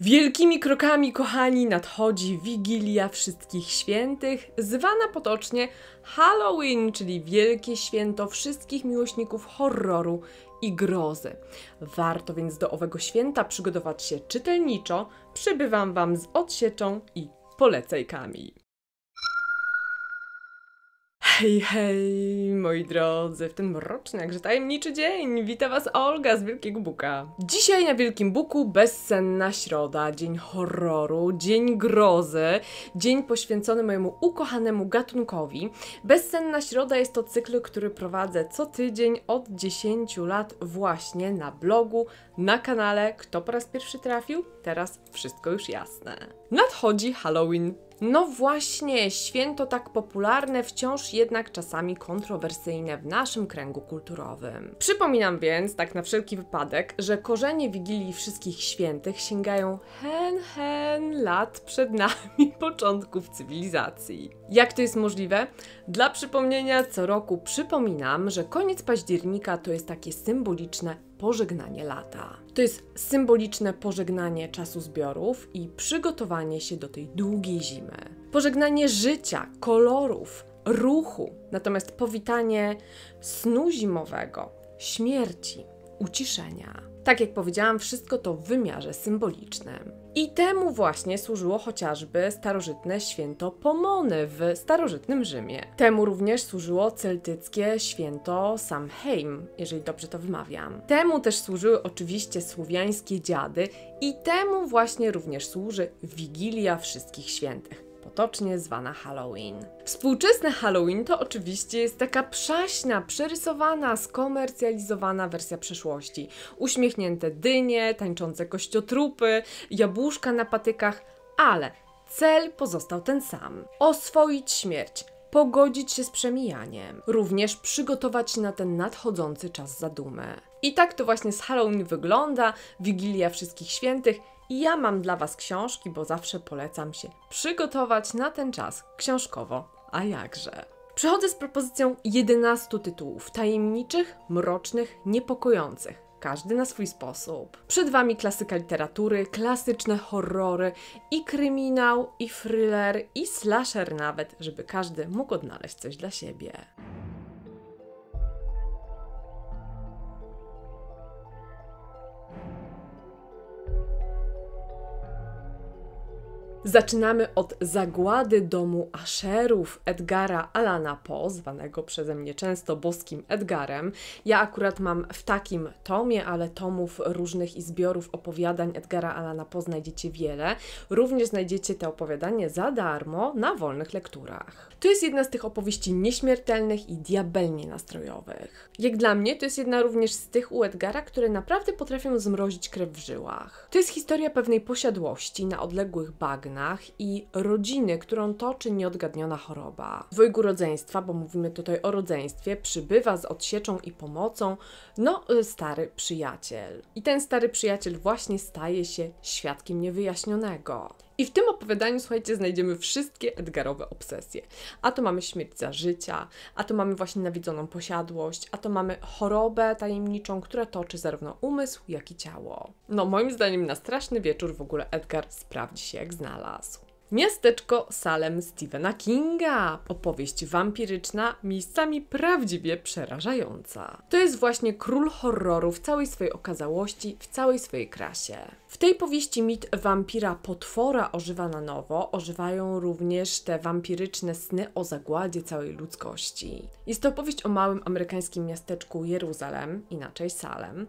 Wielkimi krokami, kochani, nadchodzi Wigilia Wszystkich Świętych, zwana potocznie Halloween, czyli Wielkie Święto Wszystkich Miłośników Horroru i Grozy. Warto więc do owego święta przygotować się czytelniczo. Przybywam Wam z odsieczą i polecajkami. Hej, hej, moi drodzy, w tym mroczny, jakże tajemniczy dzień. Wita Was Olga z Wielkiego Buka. Dzisiaj na Wielkim Buku bezsenna środa, dzień horroru, dzień grozy, dzień poświęcony mojemu ukochanemu gatunkowi. Bezsenna środa jest to cykl, który prowadzę co tydzień od 10 lat właśnie na blogu, na kanale Kto po raz pierwszy trafił, teraz wszystko już jasne. Nadchodzi Halloween. No właśnie, święto tak popularne, wciąż jednak czasami kontrowersyjne w naszym kręgu kulturowym. Przypominam więc, tak na wszelki wypadek, że korzenie Wigilii Wszystkich Świętych sięgają hen hen lat przed nami początków cywilizacji. Jak to jest możliwe? Dla przypomnienia, co roku przypominam, że koniec października to jest takie symboliczne pożegnanie lata. To jest symboliczne pożegnanie czasu zbiorów i przygotowanie się do tej długiej zimy. Pożegnanie życia, kolorów, ruchu, natomiast powitanie snu zimowego, śmierci, uciszenia. Tak jak powiedziałam, wszystko to w wymiarze symbolicznym. I temu właśnie służyło chociażby starożytne święto Pomony w starożytnym Rzymie. Temu również służyło celtyckie święto Samhain, jeżeli dobrze to wymawiam. Temu też służyły oczywiście słowiańskie dziady i temu właśnie również służy Wigilia Wszystkich Świętych potocznie zwana Halloween. Współczesne Halloween to oczywiście jest taka przaśna, przerysowana, skomercjalizowana wersja przeszłości. Uśmiechnięte dynie, tańczące kościotrupy, jabłuszka na patykach, ale cel pozostał ten sam. Oswoić śmierć, pogodzić się z przemijaniem, również przygotować na ten nadchodzący czas zadumy. I tak to właśnie z Halloween wygląda, Wigilia Wszystkich Świętych i ja mam dla Was książki, bo zawsze polecam się przygotować na ten czas książkowo. A jakże? Przechodzę z propozycją 11 tytułów tajemniczych, mrocznych, niepokojących każdy na swój sposób. Przed Wami klasyka literatury, klasyczne horrory i kryminał, i thriller, i slasher nawet, żeby każdy mógł odnaleźć coś dla siebie. Zaczynamy od zagłady domu Asherów Edgara Alana Poe, zwanego przeze mnie często boskim Edgarem. Ja akurat mam w takim tomie, ale tomów różnych i zbiorów opowiadań Edgara Alana Poe znajdziecie wiele. Również znajdziecie te opowiadanie za darmo na wolnych lekturach. To jest jedna z tych opowieści nieśmiertelnych i diabelnie nastrojowych. Jak dla mnie to jest jedna również z tych u Edgara, które naprawdę potrafią zmrozić krew w żyłach. To jest historia pewnej posiadłości na odległych bagach, bagnach i rodziny, którą toczy nieodgadniona choroba. Dwojgu rodzeństwa, bo mówimy tutaj o rodzeństwie, przybywa z odsieczą i pomocą, no y, stary przyjaciel. I ten stary przyjaciel właśnie staje się świadkiem niewyjaśnionego. I w tym opowiadaniu, słuchajcie, znajdziemy wszystkie Edgarowe obsesje. A to mamy śmierć za życia, a to mamy właśnie nawidzoną posiadłość, a to mamy chorobę tajemniczą, która toczy zarówno umysł, jak i ciało. No, moim zdaniem na straszny wieczór w ogóle Edgar sprawdzi się jak znalazł. Miasteczko Salem Stephena Kinga. Opowieść wampiryczna, miejscami prawdziwie przerażająca. To jest właśnie król horroru w całej swojej okazałości, w całej swojej krasie. W tej powieści mit wampira potwora ożywa na nowo, ożywają również te wampiryczne sny o zagładzie całej ludzkości. Jest to opowieść o małym amerykańskim miasteczku Jeruzalem, inaczej Salem,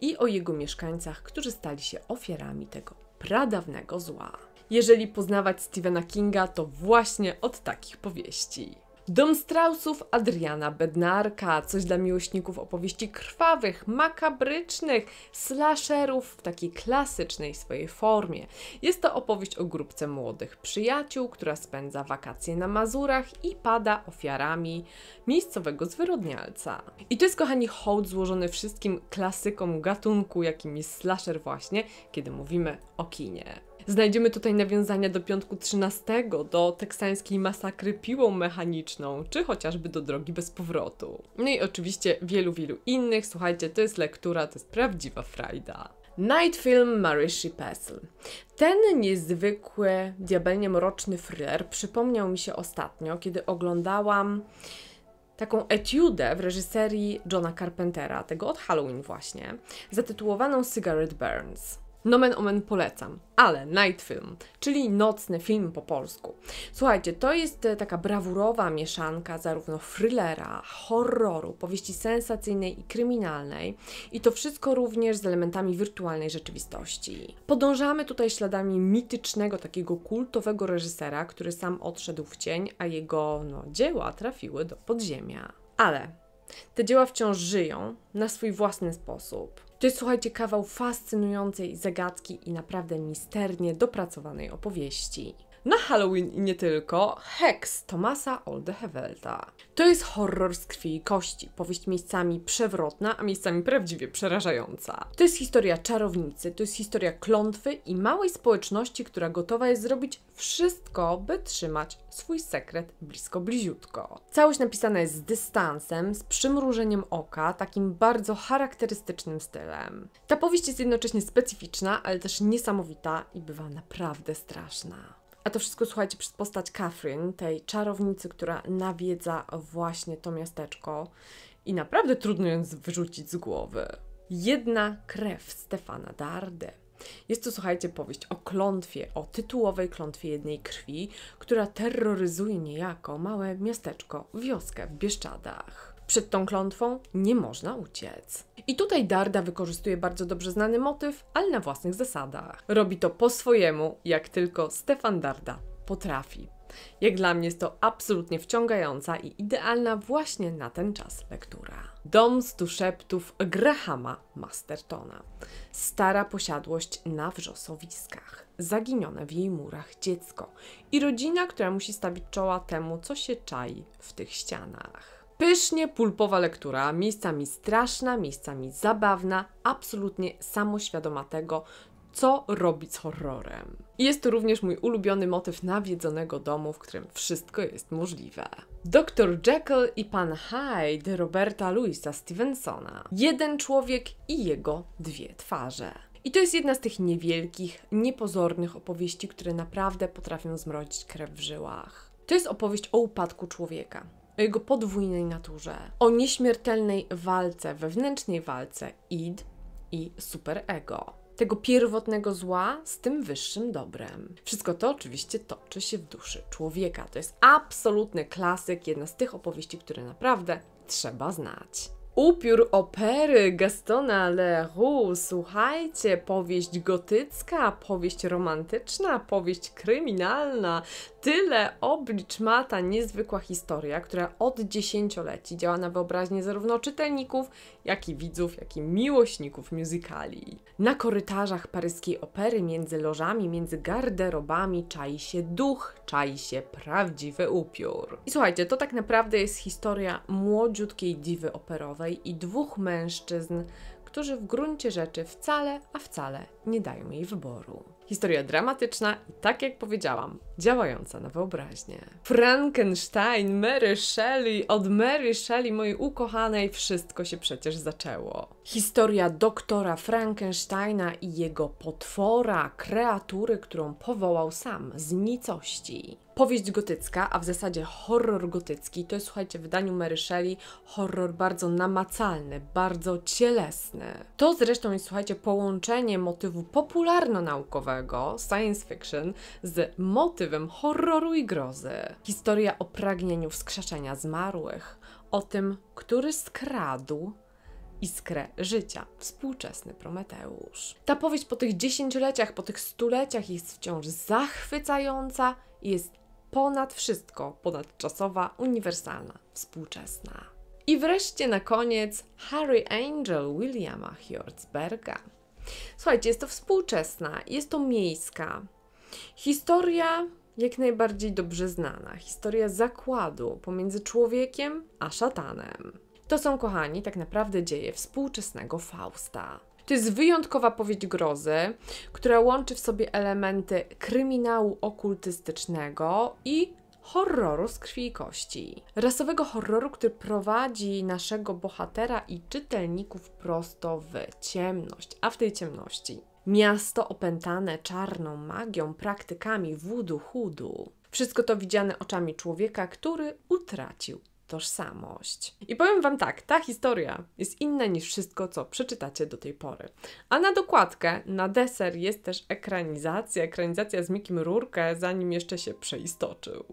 i o jego mieszkańcach, którzy stali się ofiarami tego pradawnego zła. Jeżeli poznawać Stephena Kinga, to właśnie od takich powieści. Dom Strausów Adriana Bednarka, coś dla miłośników opowieści krwawych, makabrycznych, slasherów w takiej klasycznej swojej formie. Jest to opowieść o grupce młodych przyjaciół, która spędza wakacje na Mazurach i pada ofiarami miejscowego zwyrodnialca. I to jest, kochani, hołd złożony wszystkim klasykom gatunku, jakim jest slasher właśnie, kiedy mówimy o kinie. Znajdziemy tutaj nawiązania do piątku 13, do teksańskiej masakry piłą mechaniczną, czy chociażby do drogi bez powrotu. No i oczywiście wielu, wielu innych. Słuchajcie, to jest lektura, to jest prawdziwa frajda. Night Film Mary Pesl. Ten niezwykły, diabelnie mroczny thriller przypomniał mi się ostatnio, kiedy oglądałam taką etiudę w reżyserii Johna Carpentera, tego od Halloween właśnie, zatytułowaną Cigarette Burns. Nomen omen polecam, ale night film, czyli nocny film po polsku. Słuchajcie, to jest e, taka brawurowa mieszanka zarówno thrillera, horroru, powieści sensacyjnej i kryminalnej i to wszystko również z elementami wirtualnej rzeczywistości. Podążamy tutaj śladami mitycznego, takiego kultowego reżysera, który sam odszedł w cień, a jego no, dzieła trafiły do podziemia. Ale te dzieła wciąż żyją na swój własny sposób to jest, słuchajcie, kawał fascynującej zagadki i naprawdę misternie dopracowanej opowieści na Halloween i nie tylko, Hex Tomasa Oldehevelta. To jest horror z krwi i kości, powieść miejscami przewrotna, a miejscami prawdziwie przerażająca. To jest historia czarownicy, to jest historia klątwy i małej społeczności, która gotowa jest zrobić wszystko, by trzymać swój sekret blisko bliziutko. Całość napisana jest z dystansem, z przymrużeniem oka, takim bardzo charakterystycznym stylem. Ta powieść jest jednocześnie specyficzna, ale też niesamowita i bywa naprawdę straszna. A to wszystko słuchajcie przez postać Catherine, tej czarownicy, która nawiedza właśnie to miasteczko i naprawdę trudno ją wyrzucić z głowy. Jedna krew Stefana Darde. Jest to, słuchajcie, powieść o klątwie, o tytułowej klątwie jednej krwi, która terroryzuje niejako małe miasteczko, wioskę w Bieszczadach. Przed tą klątwą nie można uciec. I tutaj Darda wykorzystuje bardzo dobrze znany motyw, ale na własnych zasadach. Robi to po swojemu, jak tylko Stefan Darda potrafi. Jak dla mnie jest to absolutnie wciągająca i idealna właśnie na ten czas lektura. Dom stu szeptów Grahama Mastertona. Stara posiadłość na wrzosowiskach, zaginione w jej murach dziecko i rodzina, która musi stawić czoła temu, co się czai w tych ścianach. Pysznie pulpowa lektura, miejscami straszna, miejscami zabawna, absolutnie samoświadoma tego, co robić z horrorem. Jest to również mój ulubiony motyw nawiedzonego domu, w którym wszystko jest możliwe. Dr. Jekyll i Pan Hyde Roberta Louisa Stevensona. Jeden człowiek i jego dwie twarze. I to jest jedna z tych niewielkich, niepozornych opowieści, które naprawdę potrafią zmrozić krew w żyłach. To jest opowieść o upadku człowieka, o jego podwójnej naturze, o nieśmiertelnej walce, wewnętrznej walce id i superego tego pierwotnego zła z tym wyższym dobrem. Wszystko to oczywiście toczy się w duszy człowieka. To jest absolutny klasyk, jedna z tych opowieści, które naprawdę trzeba znać. Upiór opery Gastona Leroux, słuchajcie, powieść gotycka, powieść romantyczna, powieść kryminalna, Tyle oblicz ma ta niezwykła historia, która od dziesięcioleci działa na wyobraźnię zarówno czytelników, jak i widzów, jak i miłośników muzykali. Na korytarzach paryskiej opery, między lożami, między garderobami czai się duch, czai się prawdziwy upiór. I słuchajcie, to tak naprawdę jest historia młodziutkiej diwy operowej i dwóch mężczyzn, którzy w gruncie rzeczy wcale, a wcale nie dają jej wyboru. Historia dramatyczna i tak jak powiedziałam, działająca na wyobraźnię. Frankenstein, Mary Shelley, od Mary Shelley, mojej ukochanej, wszystko się przecież zaczęło. Historia doktora Frankensteina i jego potwora, kreatury, którą powołał sam z nicości powieść gotycka, a w zasadzie horror gotycki. To jest, słuchajcie, w wydaniu Mary Shelley horror bardzo namacalny, bardzo cielesny. To zresztą jest, słuchajcie, połączenie motywu popularno-naukowego, science fiction, z motywem horroru i grozy. Historia o pragnieniu wskrzeszenia zmarłych, o tym, który skradł iskrę życia, współczesny Prometeusz. Ta powieść po tych dziesięcioleciach, po tych stuleciach jest wciąż zachwycająca jest ponad wszystko ponadczasowa, uniwersalna, współczesna. I wreszcie na koniec Harry Angel Williama Hjortsberga. Słuchajcie, jest to współczesna, jest to miejska. Historia jak najbardziej dobrze znana. Historia zakładu pomiędzy człowiekiem a szatanem. To są, kochani, tak naprawdę dzieje współczesnego Fausta. To jest wyjątkowa powieść grozy, która łączy w sobie elementy kryminału okultystycznego i horroru z krwi i kości. Rasowego horroru, który prowadzi naszego bohatera i czytelników prosto w ciemność, a w tej ciemności miasto opętane czarną magią, praktykami wudu, chudu. Wszystko to widziane oczami człowieka, który utracił tożsamość. I powiem Wam tak, ta historia jest inna niż wszystko, co przeczytacie do tej pory. A na dokładkę, na deser jest też ekranizacja, ekranizacja z Mikim Rurkę, zanim jeszcze się przeistoczył.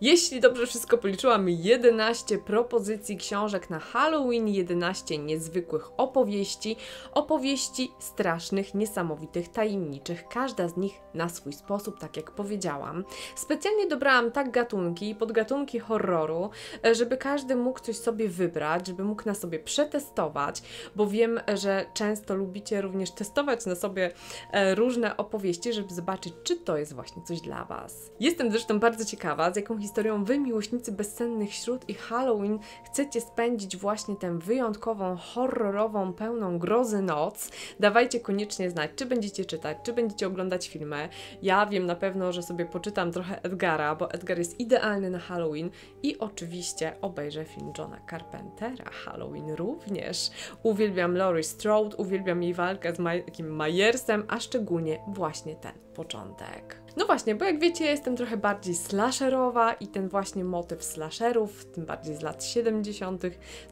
Jeśli dobrze wszystko policzyłam, 11 propozycji książek na Halloween, 11 niezwykłych opowieści, opowieści strasznych, niesamowitych, tajemniczych, każda z nich na swój sposób, tak jak powiedziałam. Specjalnie dobrałam tak gatunki i podgatunki horroru, e, żeby każdy mógł coś sobie wybrać, żeby mógł na sobie przetestować, bo wiem, że często lubicie również testować na sobie e, różne opowieści, żeby zobaczyć, czy to jest właśnie coś dla Was. Jestem zresztą bardzo ciekawa, z jaką historią Wy, miłośnicy bezcennych śród i Halloween, chcecie spędzić właśnie tę wyjątkową, horrorową, pełną grozy noc, dawajcie koniecznie znać, czy będziecie czytać, czy będziecie oglądać filmy. Ja wiem na pewno, że sobie poczytam trochę Edgara, bo Edgar jest idealny na Halloween i oczywiście obejrzę film Johna Carpentera Halloween również. Uwielbiam Laurie Strode, uwielbiam jej walkę z Mike'iem Majersem, a szczególnie właśnie ten początek. No właśnie, bo jak wiecie, jestem trochę bardziej slasherowa i ten właśnie motyw slasherów, tym bardziej z lat 70.,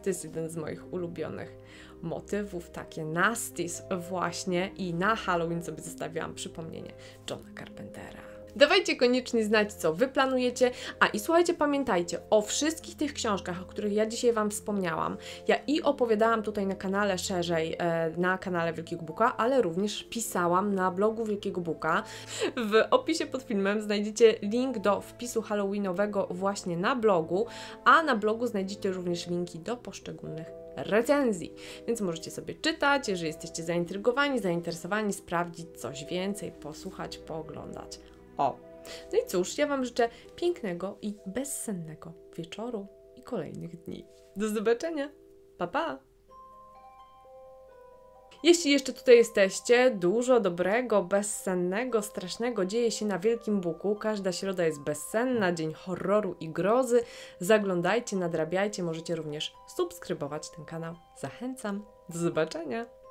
to jest jeden z moich ulubionych motywów, takie nasties właśnie i na Halloween sobie zostawiłam przypomnienie Johna Carpentera. Dawajcie koniecznie znać, co Wy planujecie. A i słuchajcie, pamiętajcie o wszystkich tych książkach, o których ja dzisiaj Wam wspomniałam. Ja i opowiadałam tutaj na kanale szerzej, e, na kanale Wielkiego Buka, ale również pisałam na blogu Wielkiego Buka. W opisie pod filmem znajdziecie link do wpisu halloweenowego właśnie na blogu, a na blogu znajdziecie również linki do poszczególnych recenzji. Więc możecie sobie czytać, jeżeli jesteście zaintrygowani, zainteresowani, sprawdzić coś więcej, posłuchać, pooglądać. O. No i cóż, ja Wam życzę pięknego i bezsennego wieczoru i kolejnych dni. Do zobaczenia. Pa, pa! Jeśli jeszcze tutaj jesteście, dużo dobrego, bezsennego, strasznego dzieje się na Wielkim Buku. Każda środa jest bezsenna, dzień horroru i grozy. Zaglądajcie, nadrabiajcie, możecie również subskrybować ten kanał. Zachęcam. Do zobaczenia!